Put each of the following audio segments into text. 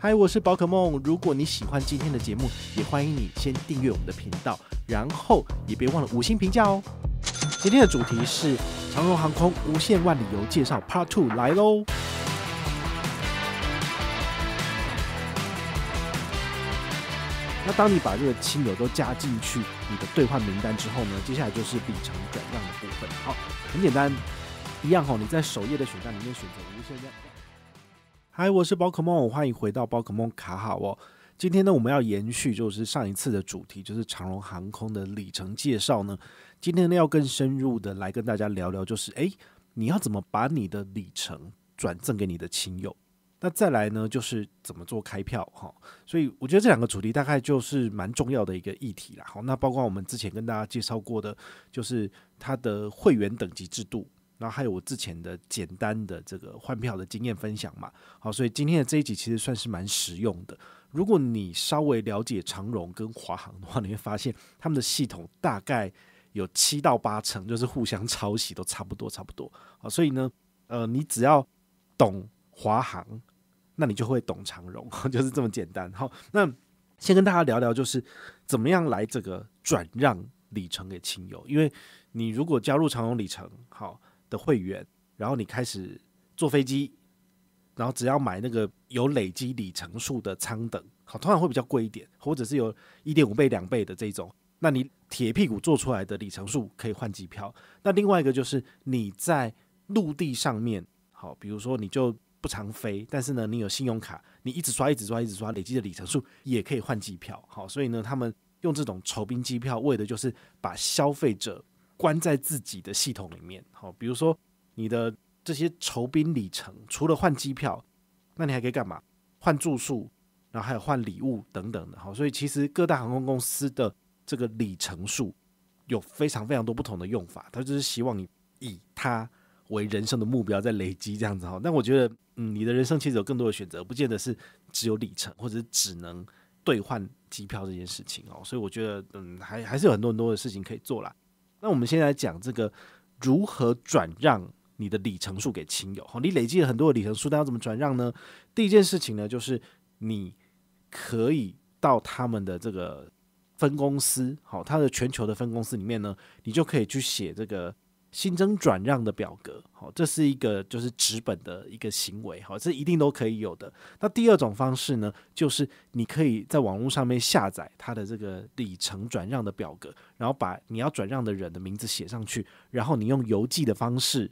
嗨，我是宝可梦。如果你喜欢今天的节目，也欢迎你先订阅我们的频道，然后也别忘了五星评价哦。今天的主题是长荣航空无限万里游介绍 Part Two 来喽。那当你把这个亲友都加进去你的兑换名单之后呢，接下来就是里程转让的部分。好，很简单，一样哈。你在首页的选项里面选择无限量。嗨，我是宝可梦，欢迎回到宝可梦卡好哦。今天呢，我们要延续就是上一次的主题，就是长荣航空的里程介绍呢。今天呢，要更深入的来跟大家聊聊，就是哎，你要怎么把你的里程转赠给你的亲友？那再来呢，就是怎么做开票哈。所以我觉得这两个主题大概就是蛮重要的一个议题啦。好，那包括我们之前跟大家介绍过的，就是它的会员等级制度。然后还有我之前的简单的这个换票的经验分享嘛，好，所以今天的这一集其实算是蛮实用的。如果你稍微了解长荣跟华航的话，你会发现他们的系统大概有七到八成就是互相抄袭，都差不多差不多。好，所以呢，呃，你只要懂华航，那你就会懂长荣，就是这么简单。好，那先跟大家聊聊就是怎么样来这个转让里程给亲友，因为你如果加入长荣里程，好。的会员，然后你开始坐飞机，然后只要买那个有累积里程数的舱等，好，通常会比较贵一点，或者是有一点五倍、两倍的这种，那你铁屁股做出来的里程数可以换机票。那另外一个就是你在陆地上面，好，比如说你就不常飞，但是呢你有信用卡，你一直刷、一直刷、一直刷，累积的里程数也可以换机票。好，所以呢，他们用这种酬宾机票，为的就是把消费者。关在自己的系统里面，好，比如说你的这些酬宾里程，除了换机票，那你还可以干嘛？换住宿，然后还有换礼物等等的，好，所以其实各大航空公司的这个里程数有非常非常多不同的用法，它就是希望你以它为人生的目标在累积这样子，好，但我觉得，嗯，你的人生其实有更多的选择，不见得是只有里程，或者是只能兑换机票这件事情哦，所以我觉得，嗯，还还是有很多很多的事情可以做了。那我们先来讲这个如何转让你的里程数给亲友。好，你累积了很多的里程数，但要怎么转让呢？第一件事情呢，就是你可以到他们的这个分公司，好，他的全球的分公司里面呢，你就可以去写这个。新增转让的表格，好，这是一个就是纸本的一个行为，好，这一定都可以有的。那第二种方式呢，就是你可以在网络上面下载它的这个里程转让的表格，然后把你要转让的人的名字写上去，然后你用邮寄的方式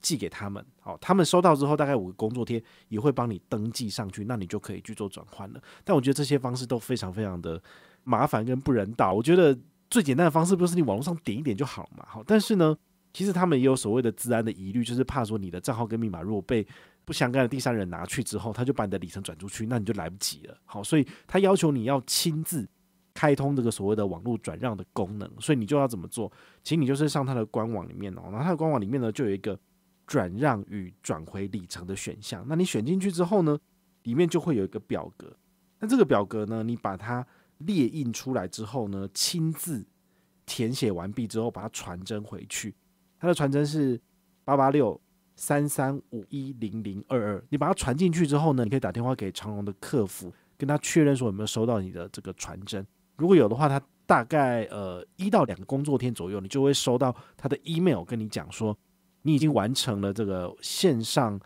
寄给他们，好，他们收到之后大概五个工作天也会帮你登记上去，那你就可以去做转换了。但我觉得这些方式都非常非常的麻烦跟不人道，我觉得最简单的方式不是你网络上点一点就好嘛，好，但是呢。其实他们也有所谓的治安的疑虑，就是怕说你的账号跟密码如果被不相干的第三人拿去之后，他就把你的里程转出去，那你就来不及了。好，所以他要求你要亲自开通这个所谓的网络转让的功能，所以你就要怎么做？其实你就是上他的官网里面哦，然后他的官网里面呢就有一个转让与转回里程的选项。那你选进去之后呢，里面就会有一个表格。那这个表格呢，你把它列印出来之后呢，亲自填写完毕之后，把它传真回去。他的传真是八八六三三五一零零二二，你把它传进去之后呢，你可以打电话给长隆的客服，跟他确认说有没有收到你的这个传真。如果有的话，他大概呃一到两个工作天左右，你就会收到他的 email 跟你讲说你已经完成了这个线上。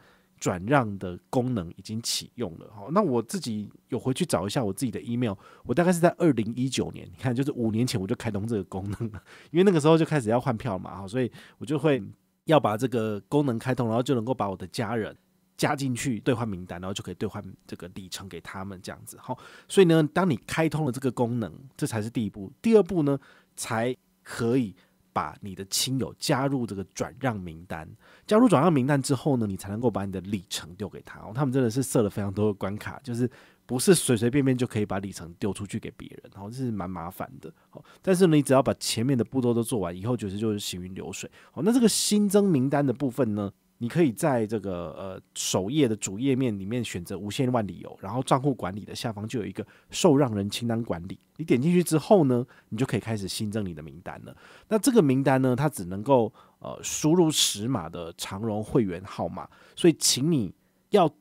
转让的功能已经启用了哈，那我自己有回去找一下我自己的 email，我大概是在二零一九年，你看就是五年前我就开通这个功能了，因为那个时候就开始要换票嘛哈，所以我就会要把这个功能开通，然后就能够把我的家人加进去兑换名单，然后就可以兑换这个里程给他们这样子哈，所以呢，当你开通了这个功能，这才是第一步，第二步呢才可以。把你的亲友加入这个转让名单，加入转让名单之后呢，你才能够把你的里程丢给他。哦，他们真的是设了非常多的关卡，就是不是随随便便就可以把里程丢出去给别人。然后这是蛮麻烦的。哦，但是你只要把前面的步骤都做完，以后确实就是行云流水。哦，那这个新增名单的部分呢？你可以在这个呃首页的主页面里面选择无限万里游，然后账户管理的下方就有一个受让人清单管理。你点进去之后呢，你就可以开始新增你的名单了。那这个名单呢，它只能够呃输入十码的长荣会员号码，所以请你要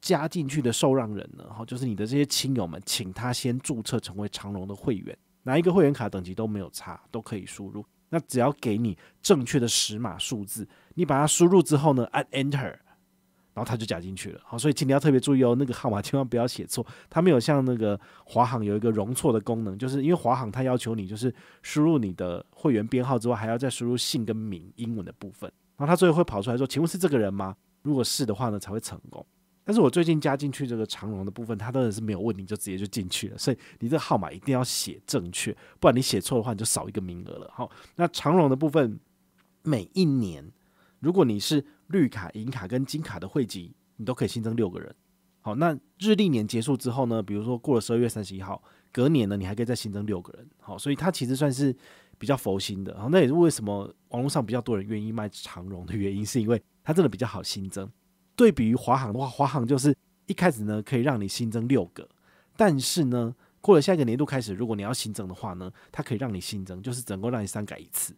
加进去的受让人呢，哈，就是你的这些亲友们，请他先注册成为长荣的会员，哪一个会员卡等级都没有差，都可以输入。那只要给你正确的十码数字，你把它输入之后呢，按 Enter，然后它就加进去了。好，所以请你要特别注意哦，那个号码千万不要写错。它没有像那个华航有一个容错的功能，就是因为华航它要求你就是输入你的会员编号之外，还要再输入姓跟名英文的部分，然后它最后会跑出来说，请问是这个人吗？如果是的话呢，才会成功。但是我最近加进去这个长龙的部分，它当然是没有问题，就直接就进去了。所以你这个号码一定要写正确，不然你写错的话，你就少一个名额了。好，那长龙的部分，每一年，如果你是绿卡、银卡跟金卡的汇集，你都可以新增六个人。好，那日历年结束之后呢，比如说过了十二月三十一号，隔年呢，你还可以再新增六个人。好，所以它其实算是比较佛心的。然后那也是为什么网络上比较多人愿意卖长荣的原因，是因为它真的比较好新增。对比于华航的话，华航就是一开始呢可以让你新增六个，但是呢过了下一个年度开始，如果你要新增的话呢，它可以让你新增，就是总共让你删改一次，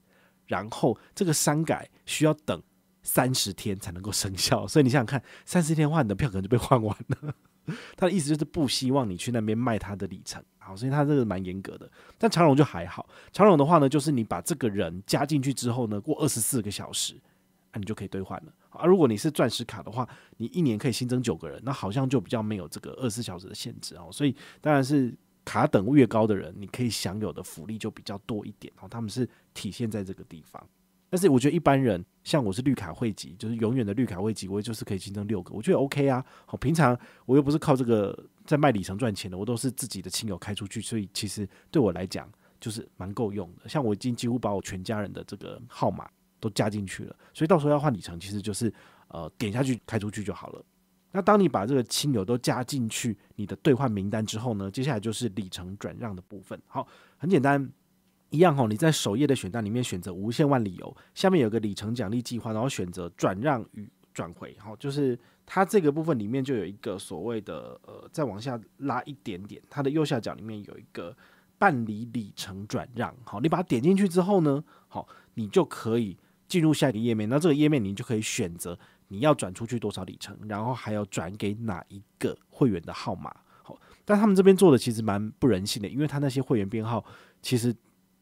然后这个删改需要等三十天才能够生效。所以你想想看，三十天的话，你的票可能就被换完了。他的意思就是不希望你去那边卖他的里程啊，所以他这个蛮严格的。但长荣就还好，长荣的话呢，就是你把这个人加进去之后呢，过二十四个小时啊，你就可以兑换了。啊，如果你是钻石卡的话，你一年可以新增九个人，那好像就比较没有这个二十四小时的限制哦。所以当然是卡等越高的人，你可以享有的福利就比较多一点哦。他们是体现在这个地方。但是我觉得一般人，像我是绿卡会籍，就是永远的绿卡会籍，我就是可以新增六个，我觉得 OK 啊。好，平常我又不是靠这个在卖里程赚钱的，我都是自己的亲友开出去，所以其实对我来讲就是蛮够用的。像我已经几乎把我全家人的这个号码。都加进去了，所以到时候要换里程，其实就是，呃，点下去开出去就好了。那当你把这个亲友都加进去你的兑换名单之后呢，接下来就是里程转让的部分。好，很简单，一样哈。你在首页的选单里面选择无限万里由，下面有个里程奖励计划，然后选择转让与转回。好，就是它这个部分里面就有一个所谓的，呃，再往下拉一点点，它的右下角里面有一个办理里程转让。好，你把它点进去之后呢，好，你就可以。进入下一个页面，那这个页面您就可以选择你要转出去多少里程，然后还要转给哪一个会员的号码。好，但他们这边做的其实蛮不人性的，因为他那些会员编号其实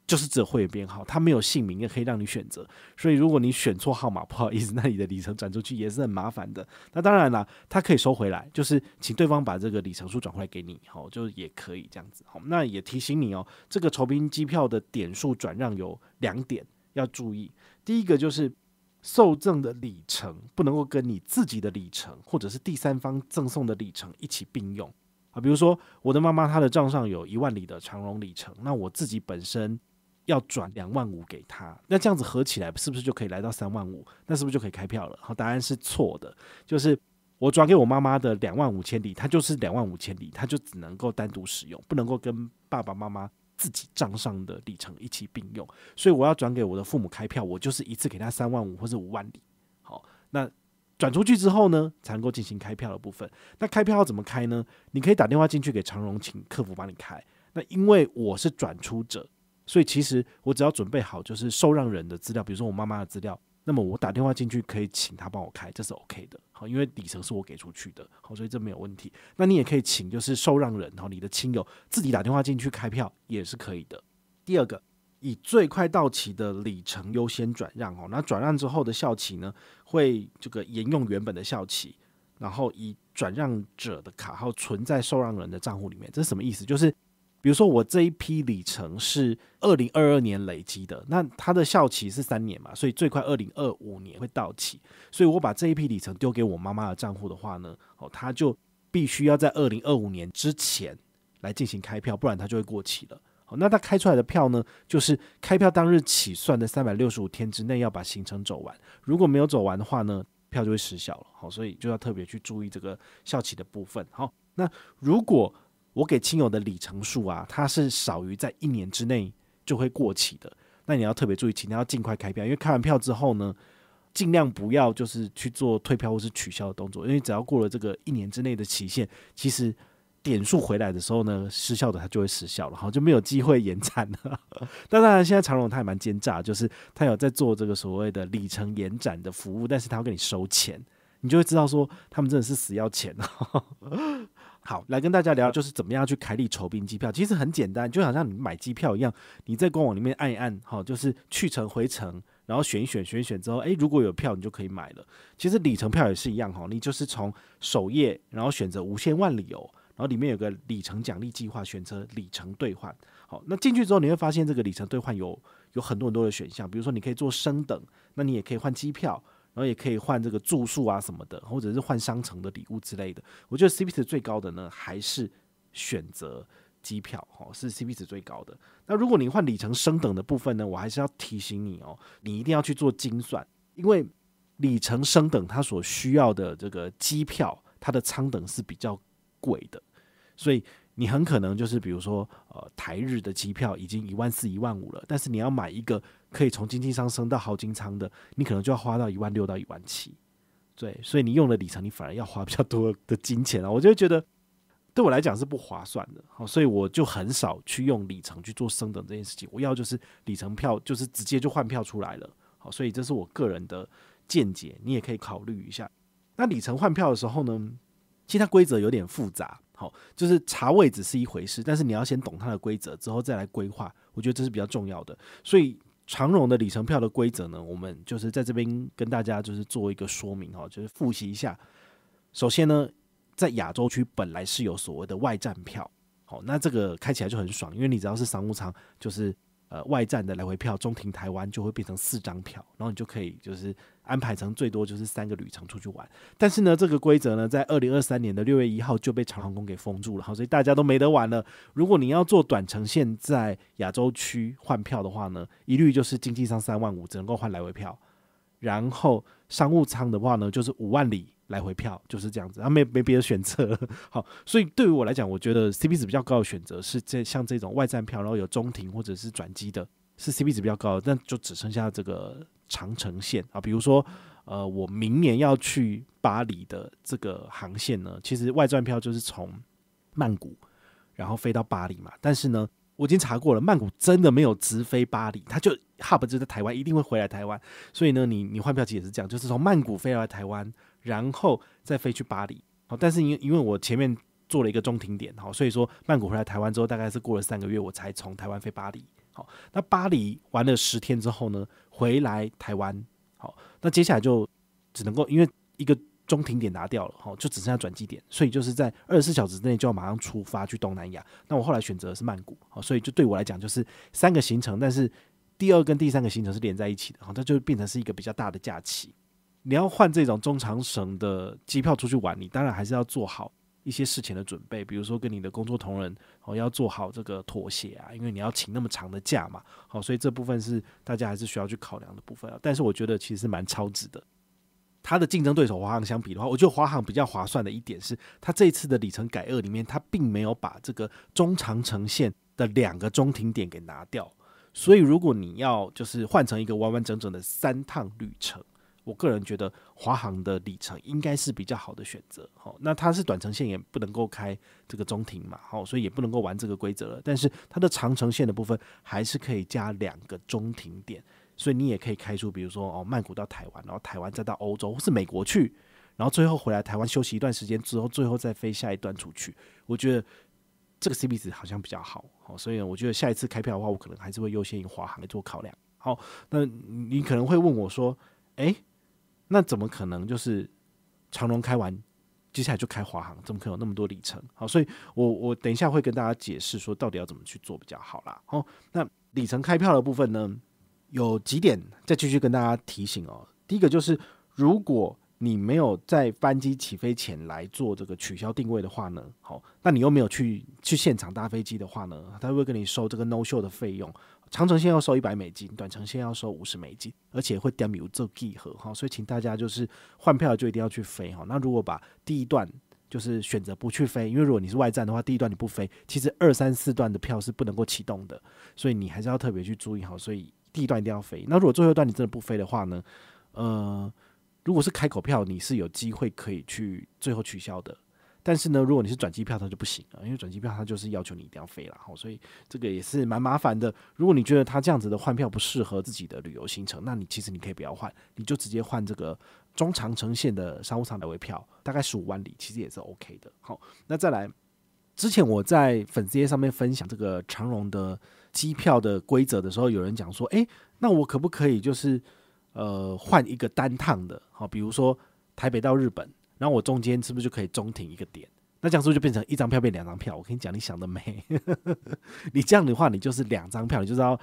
就是只会员编号，他没有姓名也可以让你选择。所以如果你选错号码，不好意思，那你的里程转出去也是很麻烦的。那当然啦，他可以收回来，就是请对方把这个里程数转回来给你，好，就也可以这样子。好，那也提醒你哦，这个酬宾机票的点数转让有两点要注意。第一个就是，受赠的里程不能够跟你自己的里程或者是第三方赠送的里程一起并用啊。比如说，我的妈妈她的账上有一万里的长荣里程，那我自己本身要转两万五给她，那这样子合起来是不是就可以来到三万五？那是不是就可以开票了？好，答案是错的，就是我转给我妈妈的两万五千里，它就是两万五千里，它就只能够单独使用，不能够跟爸爸妈妈。自己账上的里程一起并用，所以我要转给我的父母开票，我就是一次给他三万五或者五万里。好，那转出去之后呢，才能够进行开票的部分。那开票要怎么开呢？你可以打电话进去给长荣，请客服帮你开。那因为我是转出者，所以其实我只要准备好就是受让人的资料，比如说我妈妈的资料。那么我打电话进去可以请他帮我开，这是 OK 的，好，因为里程是我给出去的，好，所以这没有问题。那你也可以请就是受让人，然你的亲友自己打电话进去开票也是可以的。第二个，以最快到期的里程优先转让哦，那转让之后的效期呢，会这个沿用原本的效期，然后以转让者的卡号存在受让人的账户里面，这是什么意思？就是。比如说我这一批里程是二零二二年累积的，那它的效期是三年嘛，所以最快二零二五年会到期。所以我把这一批里程丢给我妈妈的账户的话呢，哦，他就必须要在二零二五年之前来进行开票，不然他就会过期了。好，那他开出来的票呢，就是开票当日起算的三百六十五天之内要把行程走完，如果没有走完的话呢，票就会失效了。好，所以就要特别去注意这个效期的部分。好，那如果我给亲友的里程数啊，它是少于在一年之内就会过期的，那你要特别注意，请他要尽快开票，因为开完票之后呢，尽量不要就是去做退票或是取消的动作，因为只要过了这个一年之内的期限，其实点数回来的时候呢，失效的它就会失效了，哈，就没有机会延展了。但当然，现在长荣他也蛮奸诈，就是他有在做这个所谓的里程延展的服务，但是他要跟你收钱，你就会知道说他们真的是死要钱哦。好，来跟大家聊，就是怎么样去凯利筹兵机票，其实很简单，就好像你买机票一样，你在官网里面按一按，好，就是去程、回程，然后选一选、选一选之后，诶，如果有票，你就可以买了。其实里程票也是一样哈，你就是从首页，然后选择无限万里游，然后里面有个里程奖励计划，选择里程兑换。好，那进去之后，你会发现这个里程兑换有有很多很多的选项，比如说你可以做升等，那你也可以换机票。然后也可以换这个住宿啊什么的，或者是换商城的礼物之类的。我觉得 CP 值最高的呢，还是选择机票哦，是 CP 值最高的。那如果你换里程升等的部分呢，我还是要提醒你哦，你一定要去做精算，因为里程升等它所需要的这个机票，它的舱等是比较贵的，所以你很可能就是比如说呃台日的机票已经一万四一万五了，但是你要买一个。可以从经济舱升到豪金舱的，你可能就要花到一万六到一万七，对，所以你用的里程，你反而要花比较多的金钱啊！我就觉得对我来讲是不划算的，好，所以我就很少去用里程去做升等这件事情。我要就是里程票，就是直接就换票出来了。好，所以这是我个人的见解，你也可以考虑一下。那里程换票的时候呢，其实它规则有点复杂，好，就是查位置是一回事，但是你要先懂它的规则之后再来规划，我觉得这是比较重要的，所以。长荣的里程票的规则呢，我们就是在这边跟大家就是做一个说明哈，就是复习一下。首先呢，在亚洲区本来是有所谓的外站票，好，那这个开起来就很爽，因为你只要是商务舱，就是呃外站的来回票，中停台湾就会变成四张票，然后你就可以就是。安排成最多就是三个旅程出去玩，但是呢，这个规则呢，在二零二三年的六月一号就被长航空给封住了，好，所以大家都没得玩了。如果你要做短程，线在亚洲区换票的话呢，一律就是经济舱三万五，只能够换来回票；然后商务舱的话呢，就是五万里来回票，就是这样子，啊，没没别的选择。好，所以对于我来讲，我觉得 CP 值比较高的选择是这像这种外站票，然后有中停或者是转机的。是 CP 值比较高，那就只剩下这个长城线啊。比如说，呃，我明年要去巴黎的这个航线呢，其实外转票就是从曼谷，然后飞到巴黎嘛。但是呢，我已经查过了，曼谷真的没有直飞巴黎，它就 hub 就在台湾，一定会回来台湾。所以呢，你你换票其实也是这样，就是从曼谷飞来台湾，然后再飞去巴黎。好，但是因因为我前面做了一个中停点，好，所以说曼谷回来台湾之后，大概是过了三个月，我才从台湾飞巴黎。好，那巴黎玩了十天之后呢，回来台湾。好，那接下来就只能够因为一个中停点拿掉了，好，就只剩下转机点，所以就是在二十四小时之内就要马上出发去东南亚。那我后来选择的是曼谷，好，所以就对我来讲就是三个行程，但是第二跟第三个行程是连在一起的，好，那就变成是一个比较大的假期。你要换这种中长程的机票出去玩，你当然还是要做好。一些事前的准备，比如说跟你的工作同仁哦要做好这个妥协啊，因为你要请那么长的假嘛，好，所以这部分是大家还是需要去考量的部分啊。但是我觉得其实蛮超值的。它的竞争对手华航相比的话，我觉得华航比较划算的一点是，它这一次的里程改二里面，它并没有把这个中长程线的两个中停点给拿掉。所以如果你要就是换成一个完完整整的三趟旅程。我个人觉得华航的里程应该是比较好的选择。好，那它是短程线也不能够开这个中停嘛，好，所以也不能够玩这个规则了。但是它的长程线的部分还是可以加两个中停点，所以你也可以开出，比如说哦，曼谷到台湾，然后台湾再到欧洲或是美国去，然后最后回来台湾休息一段时间之后，最后再飞下一段出去。我觉得这个 CP 值好像比较好，好，所以我觉得下一次开票的话，我可能还是会优先于华航来做考量。好，那你可能会问我说，哎？那怎么可能？就是长龙开完，接下来就开华航，怎么可能有那么多里程？好，所以我我等一下会跟大家解释说到底要怎么去做比较好啦。哦，那里程开票的部分呢，有几点再继续跟大家提醒哦。第一个就是，如果你没有在班机起飞前来做这个取消定位的话呢，好，那你又没有去去现场搭飞机的话呢，他会跟你收这个 no show 的费用。长城线要收一百美金，短程线要收五十美金，而且会掉米这做计合哈，所以请大家就是换票就一定要去飞哈。那如果把第一段就是选择不去飞，因为如果你是外站的话，第一段你不飞，其实二三四段的票是不能够启动的，所以你还是要特别去注意哈。所以第一段一定要飞。那如果最后一段你真的不飞的话呢？呃，如果是开口票，你是有机会可以去最后取消的。但是呢，如果你是转机票，它就不行了，因为转机票它就是要求你一定要飞了，好，所以这个也是蛮麻烦的。如果你觉得它这样子的换票不适合自己的旅游行程，那你其实你可以不要换，你就直接换这个中长程线的商务舱来回票，大概十五万里，其实也是 OK 的。好，那再来，之前我在粉丝页上面分享这个长荣的机票的规则的时候，有人讲说，诶，那我可不可以就是呃换一个单趟的？好，比如说台北到日本。然后我中间是不是就可以中停一个点？那这样是不是就变成一张票变两张票。我跟你讲，你想的美！你这样的话，你就是两张票，你就知道，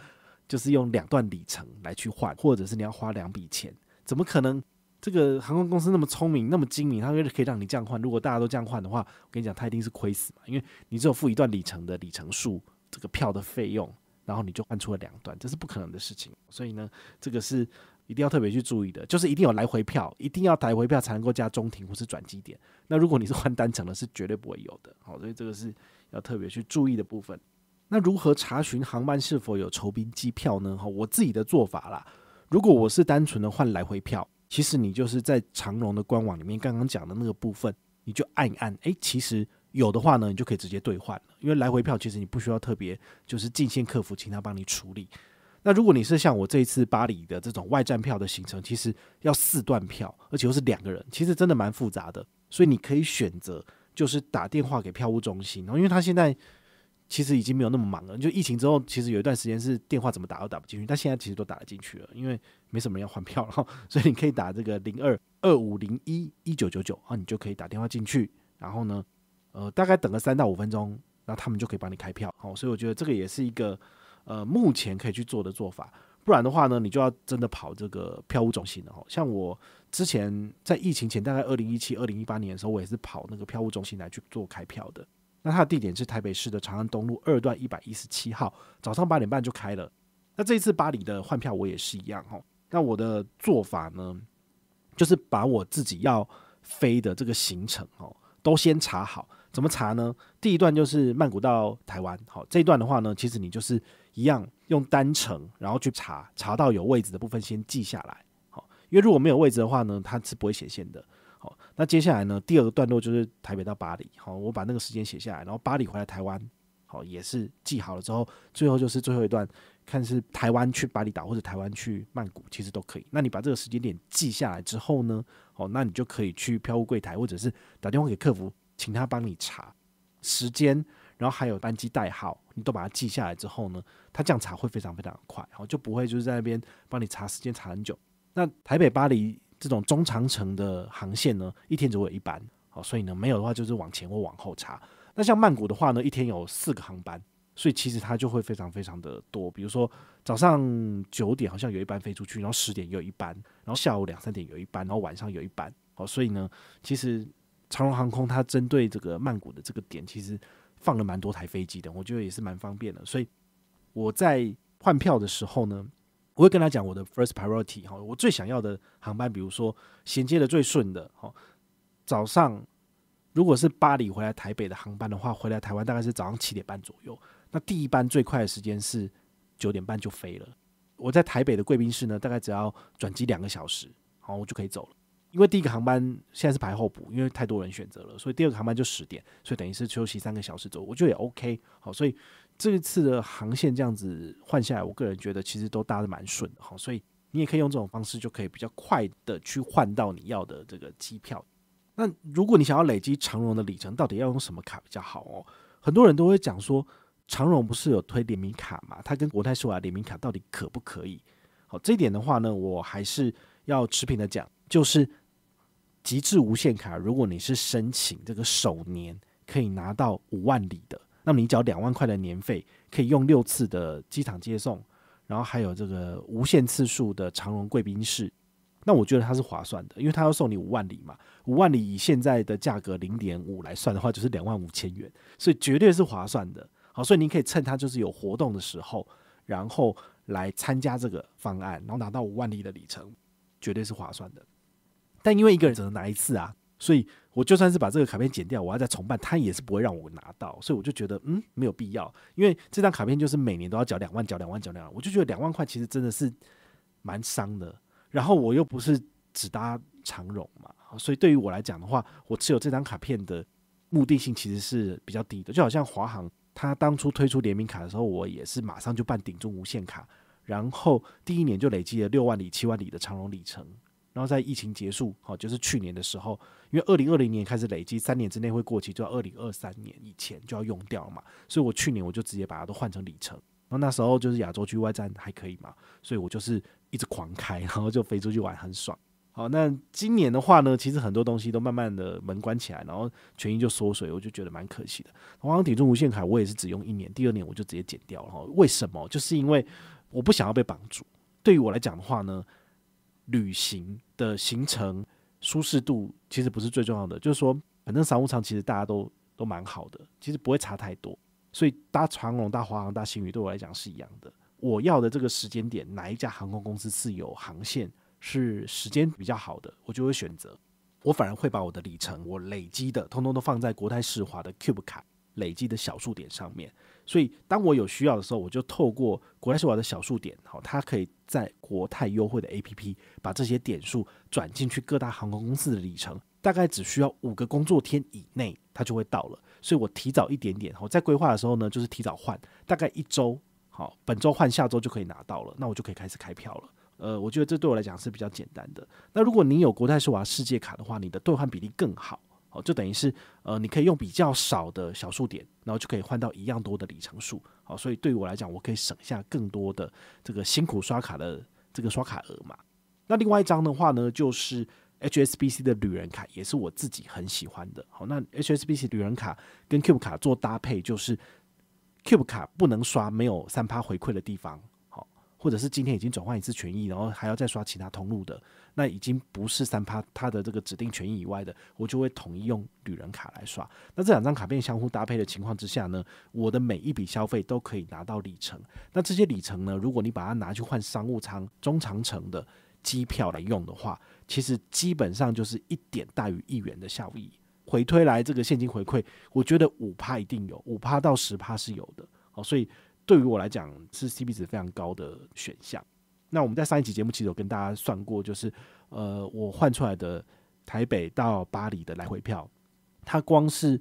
就是用两段里程来去换，或者是你要花两笔钱。怎么可能？这个航空公司那么聪明，那么精明，他可以让你这样换。如果大家都这样换的话，我跟你讲，他一定是亏死嘛。因为你只有付一段里程的里程数，这个票的费用，然后你就换出了两段，这是不可能的事情。所以呢，这个是。一定要特别去注意的，就是一定有来回票，一定要来回票才能够加中停或是转机点。那如果你是换单程的，是绝对不会有的。好，所以这个是要特别去注意的部分。那如何查询航班是否有酬宾机票呢？哈，我自己的做法啦。如果我是单纯的换来回票，其实你就是在长荣的官网里面刚刚讲的那个部分，你就按一按。诶。其实有的话呢，你就可以直接兑换了。因为来回票其实你不需要特别就是进线客服，请他帮你处理。那如果你是像我这一次巴黎的这种外站票的行程，其实要四段票，而且又是两个人，其实真的蛮复杂的。所以你可以选择就是打电话给票务中心，然后因为他现在其实已经没有那么忙了。就疫情之后，其实有一段时间是电话怎么打都打不进去，但现在其实都打得进去了，因为没什么人要换票了。所以你可以打这个零二二五零一一九九九啊，你就可以打电话进去。然后呢，呃，大概等个三到五分钟，然后他们就可以帮你开票。好，所以我觉得这个也是一个。呃，目前可以去做的做法，不然的话呢，你就要真的跑这个票务中心了哦。像我之前在疫情前，大概二零一七、二零一八年的时候，我也是跑那个票务中心来去做开票的。那它的地点是台北市的长安东路二段一百一十七号，早上八点半就开了。那这一次巴黎的换票我也是一样哦。那我的做法呢，就是把我自己要飞的这个行程哦，都先查好。怎么查呢？第一段就是曼谷到台湾，好这一段的话呢，其实你就是。一样用单程，然后去查，查到有位置的部分先记下来，好，因为如果没有位置的话呢，它是不会显现的。好，那接下来呢，第二个段落就是台北到巴黎，好，我把那个时间写下来，然后巴黎回来台湾，好，也是记好了之后，最后就是最后一段，看是台湾去巴厘岛或者台湾去曼谷，其实都可以。那你把这个时间点记下来之后呢，好，那你就可以去票务柜台或者是打电话给客服，请他帮你查时间。然后还有单机代号，你都把它记下来之后呢，它这样查会非常非常快，然后就不会就是在那边帮你查时间查很久。那台北巴黎这种中长程的航线呢，一天只有一班，好，所以呢没有的话就是往前或往后查。那像曼谷的话呢，一天有四个航班，所以其实它就会非常非常的多。比如说早上九点好像有一班飞出去，然后十点有一班，然后下午两三点有一班，然后晚上有一班，好，所以呢，其实长荣航空它针对这个曼谷的这个点其实。放了蛮多台飞机的，我觉得也是蛮方便的。所以我在换票的时候呢，我会跟他讲我的 first priority 哈，我最想要的航班，比如说衔接的最顺的。哈，早上如果是巴黎回来台北的航班的话，回来台湾大概是早上七点半左右。那第一班最快的时间是九点半就飞了。我在台北的贵宾室呢，大概只要转机两个小时，好，我就可以走了。因为第一个航班现在是排候补，因为太多人选择了，所以第二个航班就十点，所以等于是休息三个小时左右，我觉得也 OK。好，所以这一次的航线这样子换下来，我个人觉得其实都搭的蛮顺的。好，所以你也可以用这种方式，就可以比较快的去换到你要的这个机票。那如果你想要累积长荣的里程，到底要用什么卡比较好？哦，很多人都会讲说，长荣不是有推联名卡嘛？它跟国泰、世华联名卡到底可不可以？好，这一点的话呢，我还是要持平的讲，就是。极致无限卡，如果你是申请这个首年可以拿到五万里的，那么你缴两万块的年费，可以用六次的机场接送，然后还有这个无限次数的长荣贵宾室，那我觉得它是划算的，因为它要送你五万里嘛，五万里以现在的价格零点五来算的话，就是两万五千元，所以绝对是划算的。好，所以你可以趁它就是有活动的时候，然后来参加这个方案，然后拿到五万里的里程，绝对是划算的。但因为一个人只能拿一次啊，所以我就算是把这个卡片剪掉，我要再重办，他也是不会让我拿到，所以我就觉得嗯没有必要，因为这张卡片就是每年都要缴两万，缴两万，缴两万，我就觉得两万块其实真的是蛮伤的。然后我又不是只搭长荣嘛，所以对于我来讲的话，我持有这张卡片的目的性其实是比较低的。就好像华航它当初推出联名卡的时候，我也是马上就办顶中无限卡，然后第一年就累积了六万里、七万里的长荣里程。然后在疫情结束，好就是去年的时候，因为二零二零年开始累积，三年之内会过期，就要二零二三年以前就要用掉嘛。所以我去年我就直接把它都换成里程。然后那时候就是亚洲区外站还可以嘛，所以我就是一直狂开，然后就飞出去玩很爽。好，那今年的话呢，其实很多东西都慢慢的门关起来，然后权益就缩水，我就觉得蛮可惜的。航空体重无限卡我也是只用一年，第二年我就直接减掉了。为什么？就是因为我不想要被绑住。对于我来讲的话呢，旅行。的行程舒适度其实不是最重要的，就是说，反正商务舱其实大家都都蛮好的，其实不会差太多。所以搭长龙、搭华航、大新宇对我来讲是一样的。我要的这个时间点，哪一家航空公司是有航线是时间比较好的，我就会选择。我反而会把我的里程我累积的，通通都放在国泰世华的 Cube 卡累积的小数点上面。所以当我有需要的时候，我就透过国泰世华的小数点，好，它可以。在国泰优惠的 APP，把这些点数转进去各大航空公司的里程，大概只需要五个工作天以内，它就会到了。所以我提早一点点，我在规划的时候呢，就是提早换，大概一周，好，本周换下周就可以拿到了，那我就可以开始开票了。呃，我觉得这对我来讲是比较简单的。那如果你有国泰世华世界卡的话，你的兑换比例更好。哦，就等于是，呃，你可以用比较少的小数点，然后就可以换到一样多的里程数。好，所以对于我来讲，我可以省下更多的这个辛苦刷卡的这个刷卡额嘛。那另外一张的话呢，就是 HSBC 的旅人卡，也是我自己很喜欢的。好，那 HSBC 旅人卡跟 Cube 卡做搭配，就是 Cube 卡不能刷没有三趴回馈的地方，好，或者是今天已经转换一次权益，然后还要再刷其他通路的。那已经不是三趴它的这个指定权益以外的，我就会统一用旅人卡来刷。那这两张卡片相互搭配的情况之下呢，我的每一笔消费都可以拿到里程。那这些里程呢，如果你把它拿去换商务舱、中长程的机票来用的话，其实基本上就是一点大于一元的效益回推来这个现金回馈，我觉得五趴一定有，五趴到十趴是有的。好，所以对于我来讲是 CP 值非常高的选项。那我们在上一期节目其实有跟大家算过，就是呃，我换出来的台北到巴黎的来回票，它光是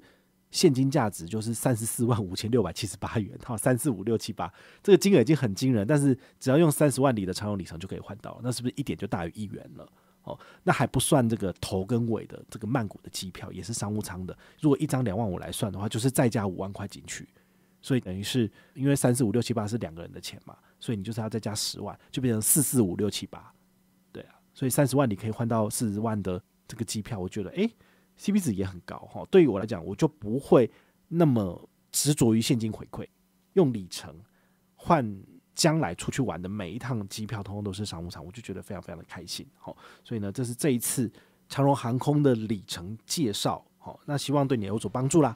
现金价值就是三十四万五千六百七十八元，好，三四五六七八，这个金额已经很惊人。但是只要用三十万里的常用里程就可以换到了，那是不是一点就大于一元了？哦，那还不算这个头跟尾的这个曼谷的机票，也是商务舱的。如果一张两万五来算的话，就是再加五万块进去，所以等于是因为三四五六七八是两个人的钱嘛。所以你就是要再加十万，就变成四四五六七八，对啊，所以三十万你可以换到四十万的这个机票，我觉得诶 c p 值也很高哈。对于我来讲，我就不会那么执着于现金回馈，用里程换将来出去玩的每一趟机票，通通都是商务舱，我就觉得非常非常的开心。好，所以呢，这是这一次长荣航空的里程介绍，好，那希望对你有所帮助啦。